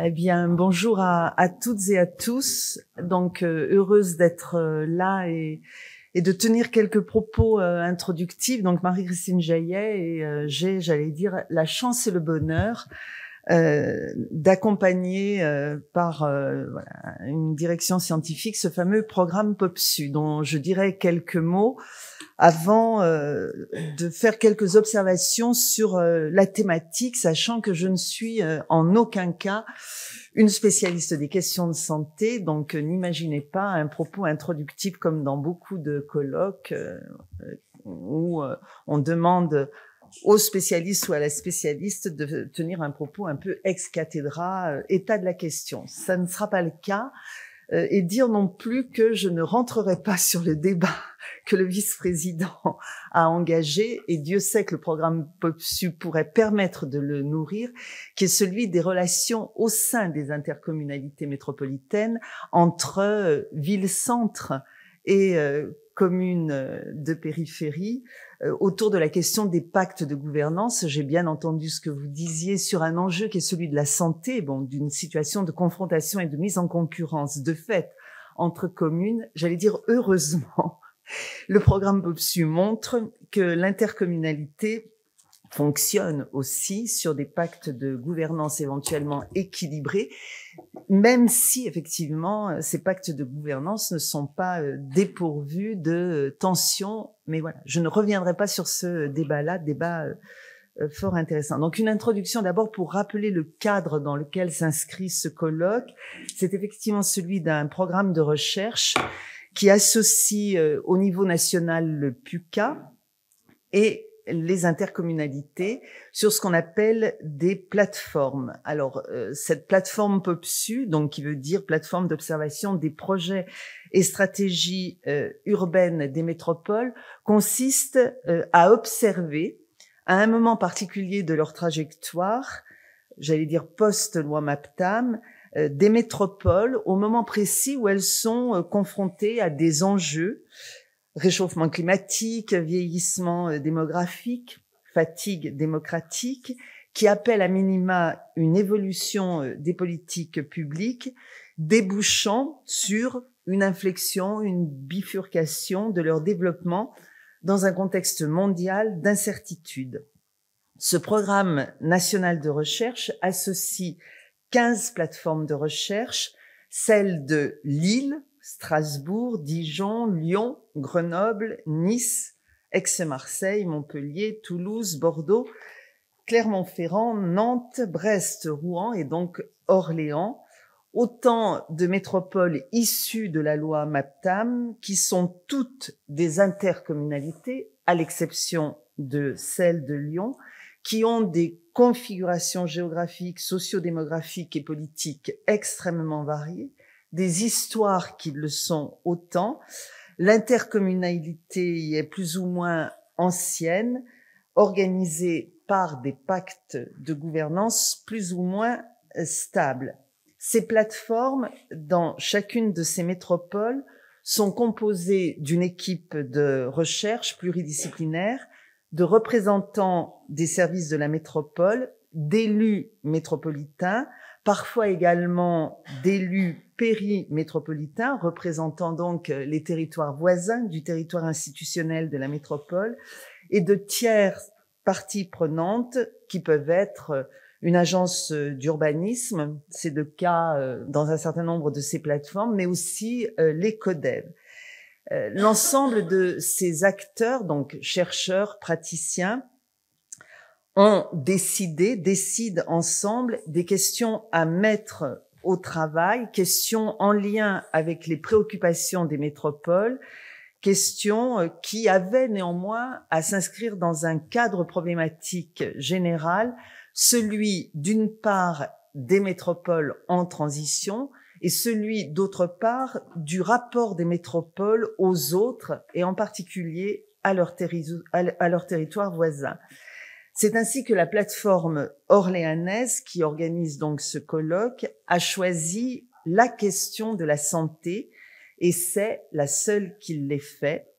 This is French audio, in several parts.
Eh bien, bonjour à, toutes et à tous. Donc, euh, heureuse d'être euh, là et, de tenir quelques propos euh, introductifs. Donc, Marie-Christine Jaillet et j'ai, j'allais dire, la chance et le bonheur euh, d'accompagner euh, par euh, une direction scientifique ce fameux programme POPSU, dont je dirais quelques mots avant de faire quelques observations sur la thématique, sachant que je ne suis en aucun cas une spécialiste des questions de santé, donc n'imaginez pas un propos introductif comme dans beaucoup de colloques où on demande au spécialiste ou à la spécialiste de tenir un propos un peu ex cathedra, euh, état de la question. Ça ne sera pas le cas. Euh, et dire non plus que je ne rentrerai pas sur le débat que le vice-président a engagé, et Dieu sait que le programme POPSU pourrait permettre de le nourrir, qui est celui des relations au sein des intercommunalités métropolitaines entre euh, ville-centre et communes de périphérie euh, autour de la question des pactes de gouvernance, j'ai bien entendu ce que vous disiez sur un enjeu qui est celui de la santé, bon, d'une situation de confrontation et de mise en concurrence de fait entre communes. J'allais dire heureusement, le programme BOPSU montre que l'intercommunalité fonctionne aussi sur des pactes de gouvernance éventuellement équilibrés, même si effectivement euh, ces pactes de gouvernance ne sont pas euh, dépourvus de euh, tensions. Mais voilà, je ne reviendrai pas sur ce débat-là, débat fort intéressant. Donc une introduction d'abord pour rappeler le cadre dans lequel s'inscrit ce colloque. C'est effectivement celui d'un programme de recherche qui associe au niveau national le PUCA et les intercommunalités sur ce qu'on appelle des plateformes. Alors euh, cette plateforme POPSU, donc qui veut dire plateforme d'observation des projets et stratégies euh, urbaines des métropoles, consiste euh, à observer à un moment particulier de leur trajectoire, j'allais dire post-loi MAPTAM, des métropoles au moment précis où elles sont confrontées à des enjeux réchauffement climatique, vieillissement euh, démographique, fatigue démocratique, qui appellent à minima une évolution euh, des politiques publiques débouchant sur une inflexion, une bifurcation de leur développement dans un contexte mondial d'incertitude. Ce programme national de recherche associe 15 plateformes de recherche, celles de Lille, Strasbourg, Dijon, Lyon, Grenoble, Nice, aix marseille Montpellier, Toulouse, Bordeaux, Clermont-Ferrand, Nantes, Brest, Rouen et donc Orléans, autant de métropoles issues de la loi MAPTAM qui sont toutes des intercommunalités, à l'exception de celle de Lyon, qui ont des configurations géographiques, sociodémographiques et politiques extrêmement variées des histoires qui le sont autant. L'intercommunalité est plus ou moins ancienne, organisée par des pactes de gouvernance plus ou moins euh, stables. Ces plateformes, dans chacune de ces métropoles, sont composées d'une équipe de recherche pluridisciplinaire, de représentants des services de la métropole, d'élus métropolitains, parfois également d'élus périmétropolitains représentant donc euh, les territoires voisins du territoire institutionnel de la métropole et de tiers parties prenantes qui peuvent être euh, une agence euh, d'urbanisme, c'est le cas dans un certain nombre de ces plateformes, mais aussi les CODEV. L'ensemble de ces acteurs, donc chercheurs, praticiens, ont décidé, décident ensemble des questions à mettre au travail, questions en lien avec les préoccupations des métropoles, questions euh, qui avaient néanmoins à s'inscrire dans un cadre problématique général, celui d'une part des métropoles en transition et celui d'autre part du rapport des métropoles aux autres et en particulier à leur, à leur territoire voisin. C'est ainsi que la plateforme orléanaise qui organise donc ce colloque a choisi la question de la santé et c'est la seule qui l'ait fait.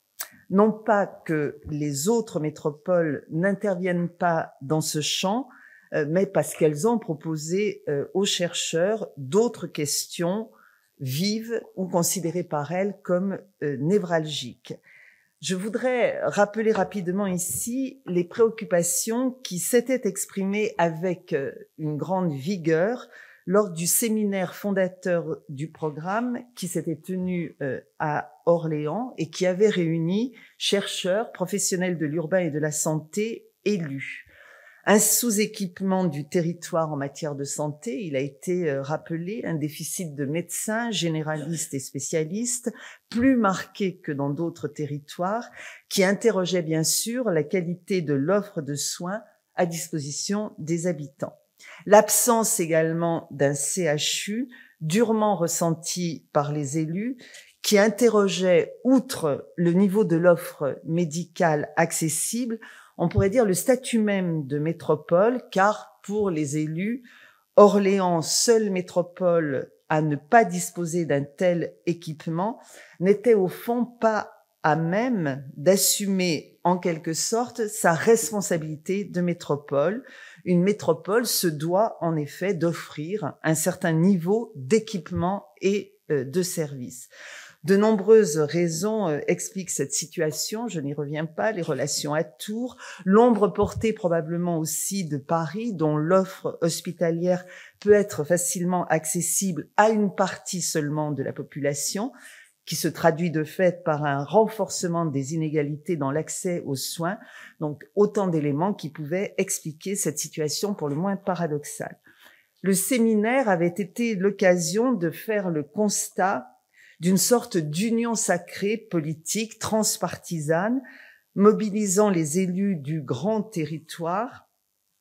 Non pas que les autres métropoles n'interviennent pas dans ce champ, euh, mais parce qu'elles ont proposé euh, aux chercheurs d'autres questions vives ou considérées par elles comme euh, névralgiques. Je voudrais rappeler rapidement ici les préoccupations qui s'étaient exprimées avec euh, une grande vigueur lors du séminaire fondateur du programme qui s'était tenu euh, à Orléans et qui avait réuni chercheurs, professionnels de l'urbain et de la santé, élus un sous-équipement du territoire en matière de santé. Il a été euh, rappelé un déficit de médecins généralistes et spécialistes plus marqué que dans d'autres territoires, qui interrogeait bien sûr la qualité de l'offre de soins à disposition des habitants. L'absence également d'un CHU durement ressenti par les élus qui interrogeait, outre le niveau de l'offre médicale accessible, on pourrait dire, le statut même de métropole, car pour les élus, Orléans, seule métropole à ne pas disposer d'un tel équipement, n'était au fond pas à même d'assumer en quelque sorte sa responsabilité de métropole. Une métropole se doit en effet d'offrir un certain niveau d'équipement et euh, de services. De nombreuses raisons euh, expliquent cette situation, je n'y reviens pas, les relations à Tours, l'ombre portée probablement aussi de Paris, dont l'offre hospitalière peut être facilement accessible à une partie seulement de la population, qui se traduit de fait par un renforcement des inégalités dans l'accès aux soins, donc autant d'éléments qui pouvaient expliquer cette situation pour le moins paradoxale. Le séminaire avait été l'occasion de faire le constat d'une sorte d'union sacrée politique transpartisane, mobilisant les élus du grand territoire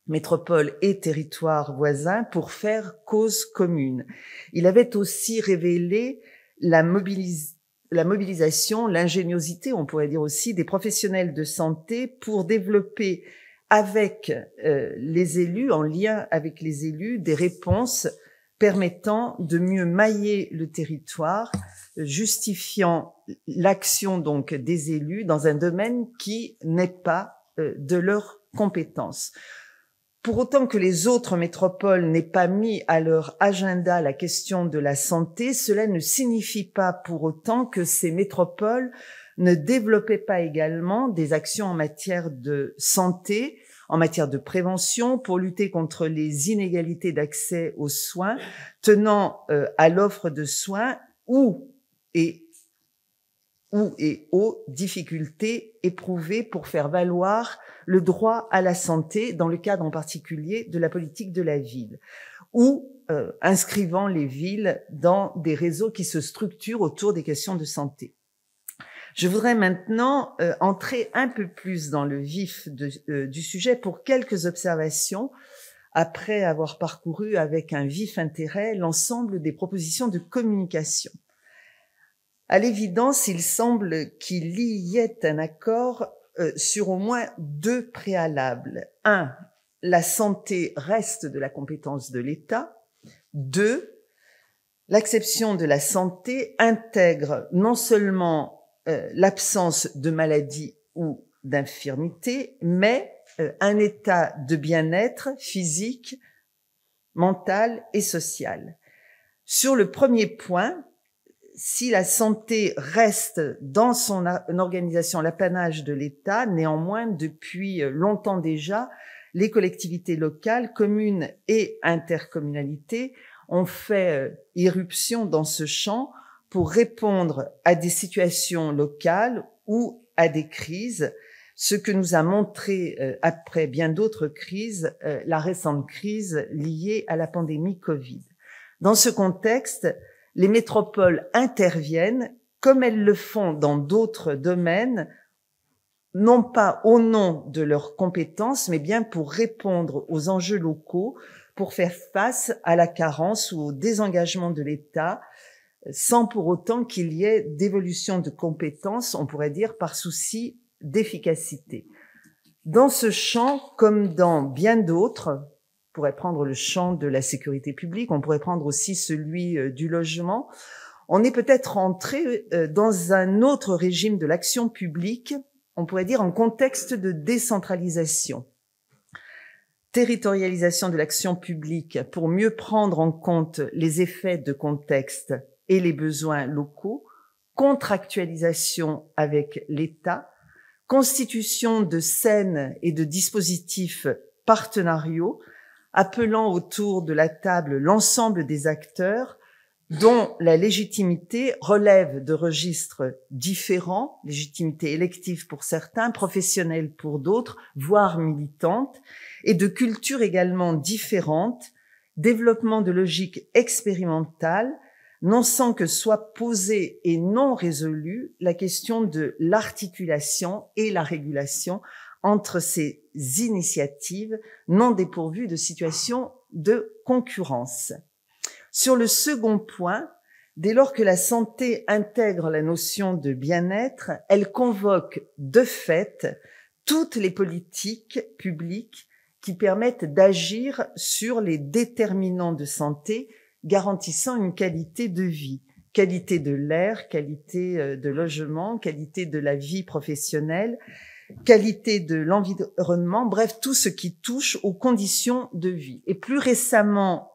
métropole et territoire voisin, pour faire cause commune. Il avait aussi révélé la, la mobilisation, l'ingéniosité, on pourrait dire aussi, des professionnels de santé pour développer avec euh, les élus, en lien avec les élus, des réponses permettant de mieux mailler le territoire, justifiant l'action donc des élus dans un domaine qui n'est pas euh, de leur compétence. Pour autant que les autres métropoles n'aient pas mis à leur agenda la question de la santé, cela ne signifie pas pour autant que ces métropoles ne développaient pas également des actions en matière de santé en matière de prévention pour lutter contre les inégalités d'accès aux soins tenant euh, à l'offre de soins ou et ou et aux difficultés éprouvées pour faire valoir le droit à la santé dans le cadre en particulier de la politique de la ville ou euh, inscrivant les villes dans des réseaux qui se structurent autour des questions de santé. Je voudrais maintenant euh, entrer un peu plus dans le vif euh, du sujet pour quelques observations après avoir parcouru avec un vif intérêt l'ensemble des propositions de communication. À l'évidence, il semble qu'il y ait un accord euh, sur au moins deux préalables. Un, la santé reste de la compétence de l'État. Deux, l'acception de la santé intègre non seulement euh, l'absence de maladie ou d'infirmité, mais euh, un état de bien-être physique, mental et social. Sur le premier point, si la santé reste dans son organisation l'apanage de l'État, néanmoins, depuis euh, longtemps déjà, les collectivités locales, communes et intercommunalités, ont fait irruption dans ce champ pour répondre à des situations locales ou à des crises, ce que nous a montré euh, après bien d'autres crises, euh, la récente crise liée à la pandémie Covid. Dans ce contexte, les métropoles interviennent comme elles le font dans d'autres domaines, non pas au nom de leurs compétences, mais bien pour répondre aux enjeux locaux, pour faire face à la carence ou au désengagement de l'État sans pour autant qu'il y ait d'évolution de compétences, on pourrait dire par souci d'efficacité. Dans ce champ, comme dans bien d'autres, on pourrait prendre le champ de la sécurité publique, on pourrait prendre aussi celui euh, du logement, on est peut-être entré euh, dans un autre régime de l'action publique, on pourrait dire en contexte de décentralisation territorialisation de l'action publique pour mieux prendre en compte les effets de contexte et les besoins locaux, contractualisation avec l'État, constitution de scènes et de dispositifs partenariaux, appelant autour de la table l'ensemble des acteurs dont la légitimité relève de registres différents, légitimité élective pour certains, professionnelle pour d'autres, voire militante, et de cultures également différentes, développement de logiques expérimentales non sans que soit posée et non résolue la question de l'articulation et la régulation entre ces initiatives non dépourvues de situations de concurrence. Sur le second point, dès lors que la santé intègre la notion de bien-être, elle convoque de fait toutes les politiques publiques qui permettent d'agir sur les déterminants de santé garantissant une qualité de vie, qualité de l'air, qualité euh, de logement, qualité de la vie professionnelle, qualité de l'environnement, bref, tout ce qui touche aux conditions de vie. Et plus récemment,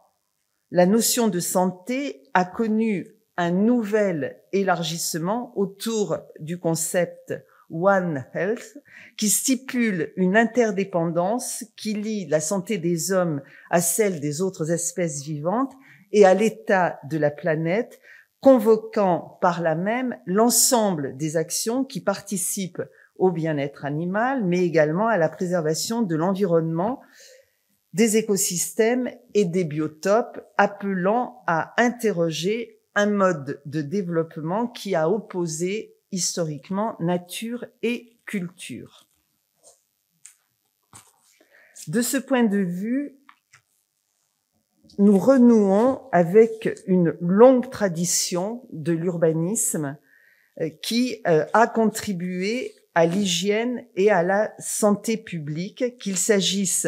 la notion de santé a connu un nouvel élargissement autour du concept One Health, qui stipule une interdépendance qui lie la santé des hommes à celle des autres espèces vivantes et à l'état de la planète, convoquant par là même l'ensemble des actions qui participent au bien-être animal, mais également à la préservation de l'environnement, des écosystèmes et des biotopes, appelant à interroger un mode de développement qui a opposé historiquement nature et culture. De ce point de vue, nous renouons avec une longue tradition de l'urbanisme euh, qui euh, a contribué à l'hygiène et à la santé publique, qu'il s'agisse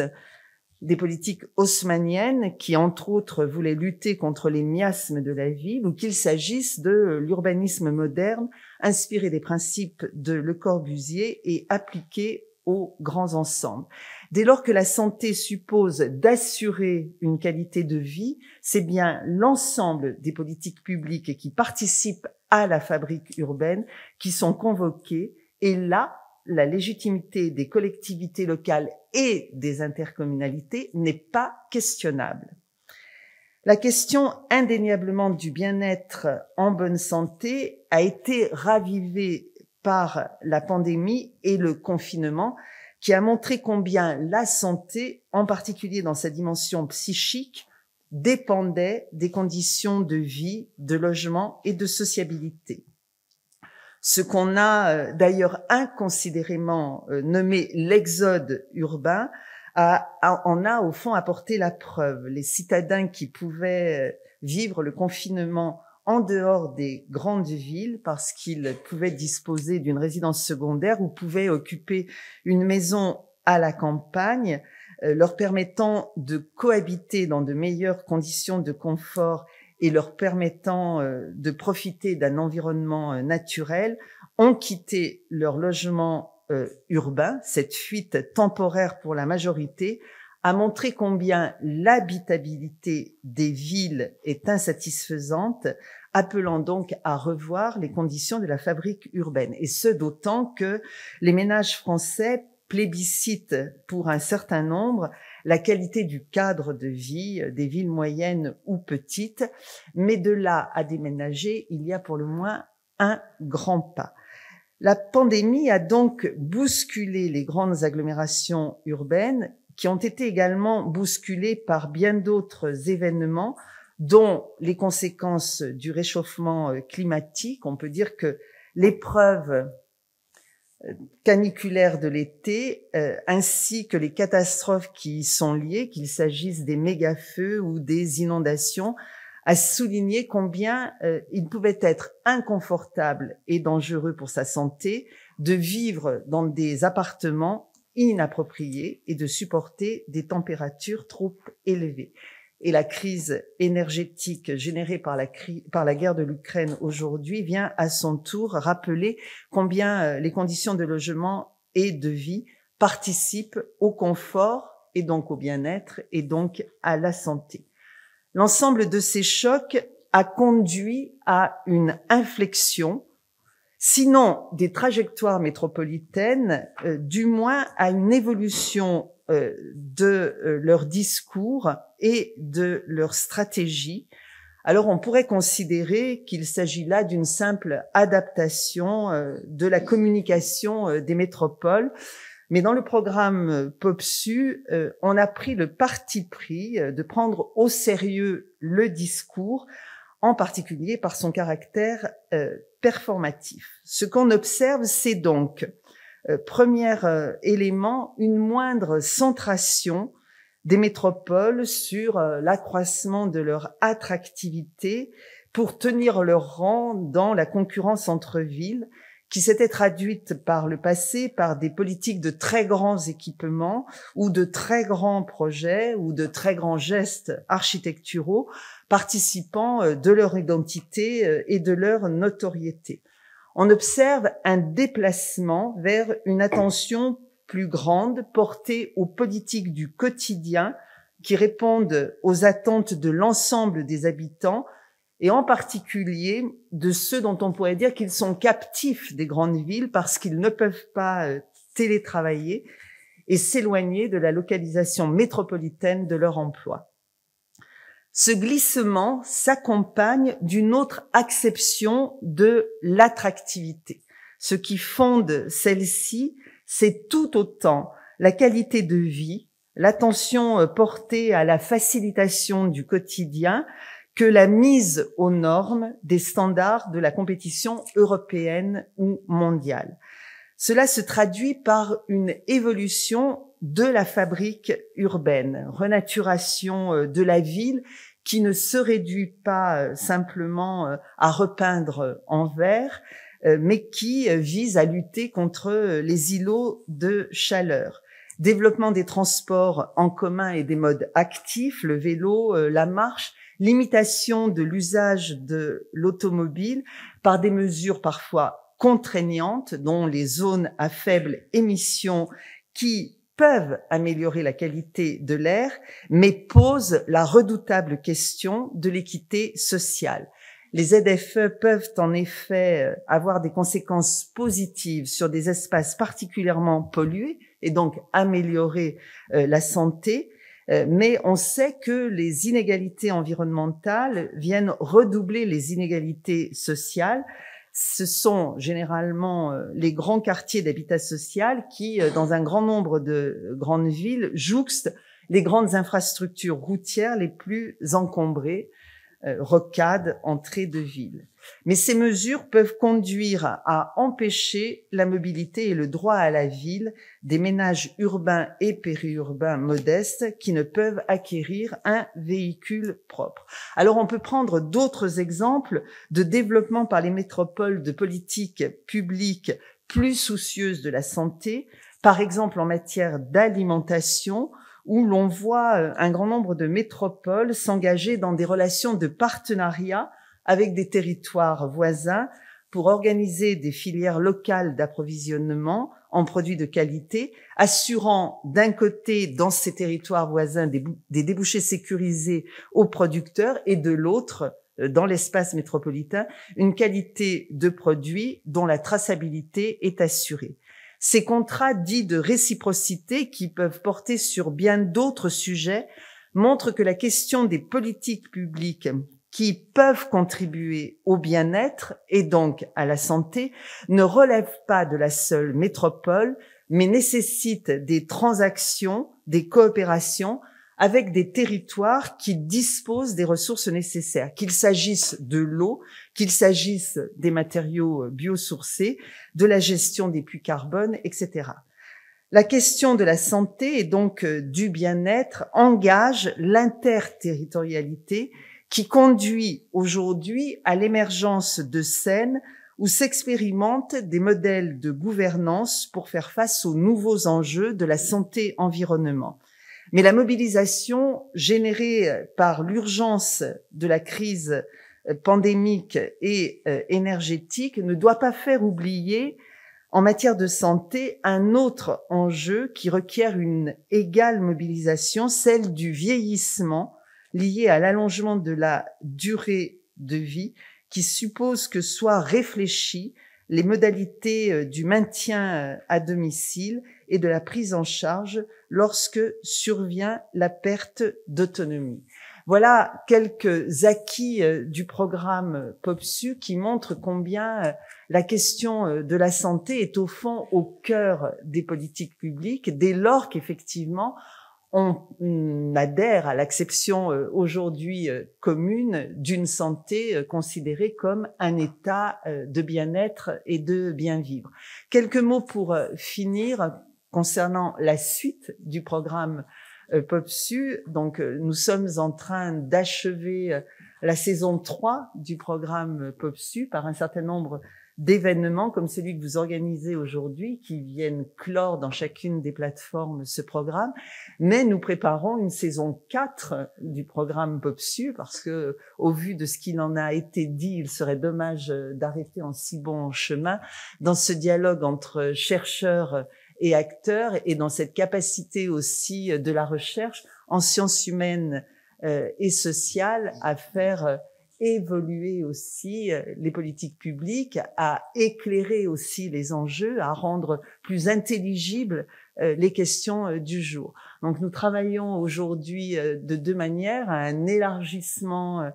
des politiques haussmanniennes qui, entre autres, voulaient lutter contre les miasmes de la ville, ou qu'il s'agisse de l'urbanisme moderne inspiré des principes de Le Corbusier et appliqué aux grands ensembles. Dès lors que la santé suppose d'assurer une qualité de vie, c'est bien l'ensemble des politiques publiques qui participent à la fabrique urbaine qui sont convoquées et là, la légitimité des collectivités locales et des intercommunalités n'est pas questionnable. La question indéniablement du bien-être en bonne santé a été ravivée par la pandémie et le confinement, qui a montré combien la santé, en particulier dans sa dimension psychique, dépendait des conditions de vie, de logement et de sociabilité. Ce qu'on a euh, d'ailleurs inconsidérément euh, nommé l'exode urbain en a au fond apporté la preuve. Les citadins qui pouvaient euh, vivre le confinement en dehors des grandes villes parce qu'ils pouvaient disposer d'une résidence secondaire ou pouvaient occuper une maison à la campagne, euh, leur permettant de cohabiter dans de meilleures conditions de confort et leur permettant euh, de profiter d'un environnement euh, naturel, ont quitté leur logement urbain, cette fuite temporaire pour la majorité, a montré combien l'habitabilité des villes est insatisfaisante, appelant donc à revoir les conditions de la fabrique urbaine. Et ce, d'autant que les ménages français plébiscitent pour un certain nombre la qualité du cadre de vie euh, des villes moyennes ou petites, mais de là à déménager, il y a pour le moins un grand pas. La pandémie a donc bousculé les grandes agglomérations urbaines qui ont été également bousculés par bien d'autres événements, dont les conséquences du réchauffement euh, climatique. On peut dire que l'épreuve euh, caniculaire de l'été, euh, ainsi que les catastrophes qui y sont liées, qu'il s'agisse des méga-feux ou des inondations, a souligné combien il pouvait être inconfortable et dangereux pour sa santé de vivre dans des appartements inappropriée et de supporter des températures trop élevées. Et la crise énergétique générée par la guerre de l'Ukraine aujourd'hui vient à son tour rappeler combien euh, les conditions de logement et de vie participent au confort et donc au bien-être et donc à la santé. L'ensemble de ces chocs a conduit à une inflexion sinon des trajectoires métropolitaines, euh, du moins à une évolution euh, de euh, leur discours et de leur stratégie. Alors on pourrait considérer qu'il s'agit là d'une simple adaptation de la communication des métropoles. Mais dans le programme POPSU, on a pris le parti pris de prendre au sérieux le discours, en particulier par son caractère performatif. Ce qu'on observe, c'est donc, euh, premier euh, élément, une moindre centration des métropoles sur euh, l'accroissement de leur attractivité pour tenir leur rang dans la concurrence entre villes qui s'était traduite par le passé par des politiques de très grands équipements ou de très grands projets ou de très grands gestes architecturaux participants euh, de leur identité euh, et de leur notoriété. On observe un déplacement vers une attention plus grande portée aux politiques du quotidien qui répondent aux attentes de l'ensemble des habitants et en particulier de ceux dont on pourrait dire qu'ils sont captifs des grandes villes parce qu'ils ne peuvent pas euh, télétravailler et s'éloigner de la localisation métropolitaine de leur emploi ce glissement s'accompagne d'une autre acception de l'attractivité. Ce qui fonde celle-ci, c'est tout autant la qualité de vie, l'attention euh, portée à la facilitation du quotidien, que la mise aux normes des standards de la compétition européenne ou mondiale. Cela se traduit par une évolution de la fabrique urbaine, renaturation euh, de la ville qui ne se réduit pas euh, simplement euh, à repeindre en vert, mais qui vise à lutter contre les îlots de chaleur. Développement des transports en commun et des modes actifs, le vélo, la marche, limitation de l'usage de l'automobile par des mesures parfois contraignantes, dont les zones à faible émission qui peuvent améliorer la qualité de l'air, mais posent la redoutable question de l'équité sociale. Les ZFE peuvent en effet euh, avoir des conséquences positives sur des espaces particulièrement pollués et donc améliorer euh, la santé, euh, mais on sait que les inégalités environnementales viennent redoubler les inégalités sociales ce sont généralement euh, les grands quartiers d'habitat social qui, euh, dans un grand nombre de euh, grandes villes, jouxtent les grandes infrastructures routières les plus encombrées euh, rocade entrées de ville. Mais ces mesures peuvent conduire à empêcher la mobilité et le droit à la ville des ménages urbains et périurbains modestes qui ne peuvent acquérir un véhicule propre. Alors on peut prendre d'autres exemples de développement par les métropoles de politiques publiques plus soucieuses de la santé, par exemple en matière d'alimentation, où l'on voit euh, un grand nombre de métropoles s'engager dans des relations de partenariat avec des territoires voisins pour organiser des filières locales d'approvisionnement en produits de qualité, assurant d'un côté dans ces territoires voisins des, débouchés sécurisés aux producteurs et de l'autre euh, dans l'espace métropolitain une qualité de produits dont la traçabilité est assurée. Ces contrats dits de réciprocité qui peuvent porter sur bien d'autres sujets montrent que la question des politiques publiques qui peuvent contribuer au bien-être et donc à la santé ne relève pas de la seule métropole, mais nécessite des transactions, des coopérations, avec des territoires qui disposent des ressources nécessaires, qu'il s'agisse de l'eau, qu'il s'agisse des matériaux euh, biosourcés, de la gestion des puits carbone, etc. La question de la santé et donc euh, du bien-être engage l'interterritorialité qui conduit aujourd'hui à l'émergence de scènes où s'expérimentent des modèles de gouvernance pour faire face aux nouveaux enjeux de la santé-environnement. Mais la mobilisation générée euh, par l'urgence de la crise euh, pandémique et euh, énergétique ne doit pas faire oublier en matière de santé un autre enjeu qui requiert une égale mobilisation, celle du vieillissement lié à l'allongement de la durée de vie qui suppose que soient réfléchies les modalités du maintien à domicile et de la prise en charge lorsque survient la perte d'autonomie. Voilà quelques acquis euh, du programme POPSU qui montrent combien euh, la question euh, de la santé est au fond au cœur des politiques publiques dès lors qu'effectivement on mm, adhère à l'acception aujourd'hui commune d'une santé considérée comme un état de bien-être et de bien vivre. Quelques mots pour finir concernant la suite du programme euh, PopSU. Donc, euh, nous sommes en train d'achever euh, la saison 3 du programme PopSU par un certain nombre d'événements comme celui que vous organisez aujourd'hui qui viennent clore dans chacune des plateformes ce programme. Mais nous préparons une saison 4 du programme PopSU parce que au vu de ce qu'il en a été dit, il serait dommage d'arrêter en si bon chemin dans ce dialogue entre chercheurs et acteur et dans cette capacité aussi euh, de la recherche en sciences humaines euh, et sociales à faire euh, évoluer aussi les politiques publiques, à éclairer aussi les enjeux, à rendre plus intelligibles les questions du jour. Donc nous travaillons aujourd'hui de deux manières, à un élargissement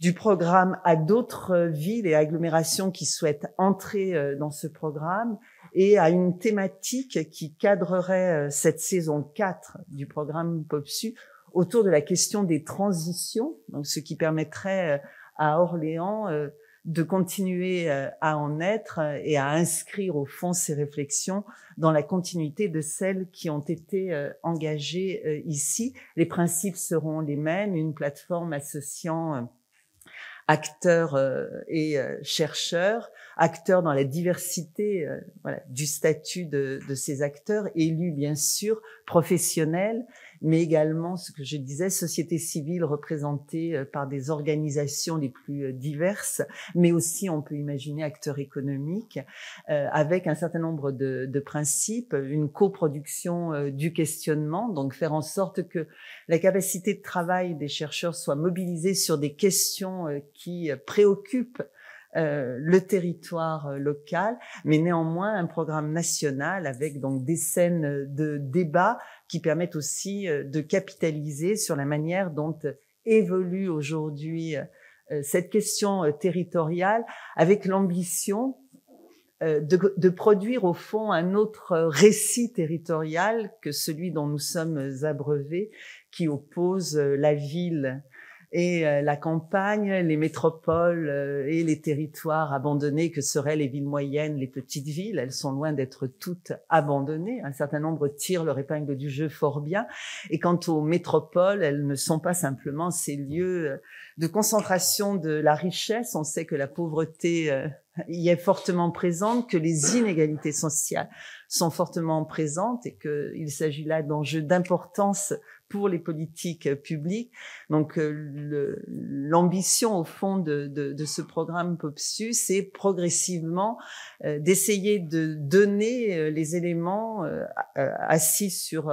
du programme à d'autres villes et agglomérations qui souhaitent entrer dans ce programme et à une thématique qui cadrerait euh, cette saison 4 du programme PopSU autour de la question des transitions, donc ce qui permettrait euh, à Orléans euh, de continuer à en être et à inscrire au fond ses réflexions dans la continuité de celles qui ont été engagées ici. Les principes seront les mêmes, une plateforme associant acteurs euh, et euh, chercheurs, acteurs dans la diversité euh, du statut de, de ces acteurs, élus bien sûr, professionnels, mais également ce que je disais, société civile représentée euh, par des organisations les plus euh, diverses, mais aussi on peut imaginer acteurs économiques euh, avec un certain nombre de, principes, une coproduction du questionnement, donc faire en sorte que la capacité de travail des chercheurs soit mobilisée sur des questions qui préoccupent le territoire local, mais néanmoins un programme national avec donc des scènes de débat qui permettent aussi euh, de capitaliser sur la manière dont euh, évolue aujourd'hui euh, cette question territoriale avec l'ambition de, produire au fond un autre récit territorial que celui dont nous sommes abreuvés, qui oppose la ville et euh, la campagne, les métropoles euh, et les territoires abandonnés que seraient les villes moyennes, les petites villes. Elles sont loin d'être toutes abandonnées. Un certain nombre tirent leur épingle du jeu fort bien. Et quant aux métropoles, elles ne sont pas simplement ces lieux de concentration de la richesse. On sait que la pauvreté euh, il est fortement présente, que les inégalités sociales sont fortement présentes et qu'il s'agit là d'enjeux d'importance pour les politiques publiques. Donc euh, l'ambition au fond de, ce programme POPSU, c'est progressivement euh, d'essayer de donner euh, les éléments assis sur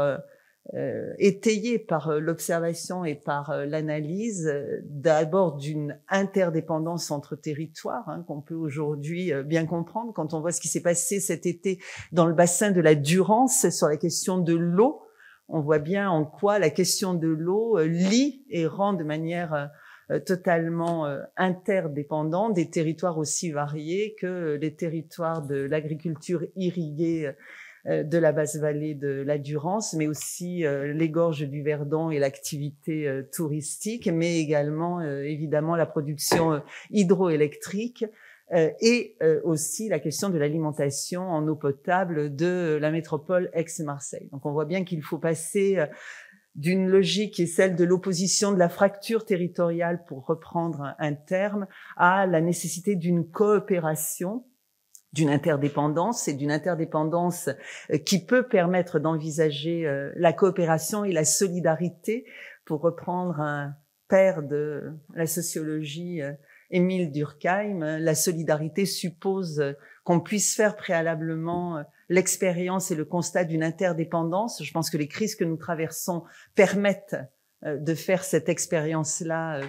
euh, étayée par euh, l'observation et par euh, l'analyse, euh, d'abord d'une interdépendance entre territoires hein, qu'on peut aujourd'hui bien comprendre quand on voit ce qui s'est passé cet été dans le bassin de la Durance sur la question de l'eau. On voit bien en quoi la question de l'eau lie et rend de manière totalement interdépendante des territoires aussi variés que les territoires de l'agriculture irriguée euh, de la basse vallée de la Durance, mais aussi euh, les gorges du Verdon et l'activité euh, touristique, mais également évidemment la production hydroélectrique et aussi la question de l'alimentation en eau potable de la métropole Aix-Marseille. Donc on voit bien qu'il faut passer d'une logique qui est celle de l'opposition, de la fracture territoriale, pour reprendre un terme, à la nécessité d'une coopération d'une interdépendance et d'une interdépendance euh, qui peut permettre d'envisager euh, la coopération et la solidarité pour reprendre un père de la sociologie euh, Émile Durkheim, la solidarité suppose qu'on puisse faire préalablement l'expérience et le constat d'une interdépendance. Je pense que les crises que nous traversons permettent de faire cette expérience-là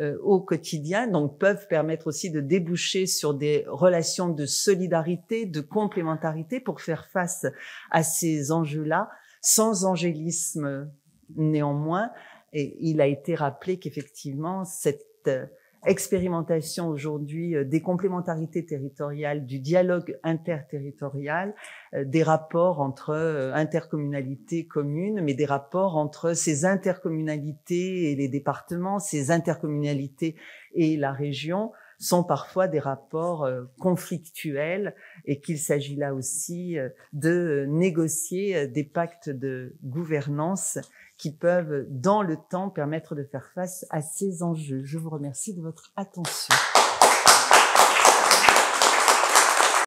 euh, au quotidien, donc peuvent permettre aussi de déboucher sur des relations de solidarité, de complémentarité pour faire face à ces enjeux-là, sans angélisme néanmoins. Et il a été rappelé qu'effectivement, cette euh, expérimentation aujourd'hui euh, des complémentarités territoriales, du dialogue interterritorial, euh, des rapports entre euh, intercommunalités communes, mais des rapports entre ces intercommunalités et les départements, ces intercommunalités et la région, sont parfois des rapports euh, conflictuels et qu'il s'agit là aussi euh, de euh, négocier des pactes de gouvernance qui peuvent, dans le temps, permettre de faire face à ces enjeux. Je vous remercie de votre attention.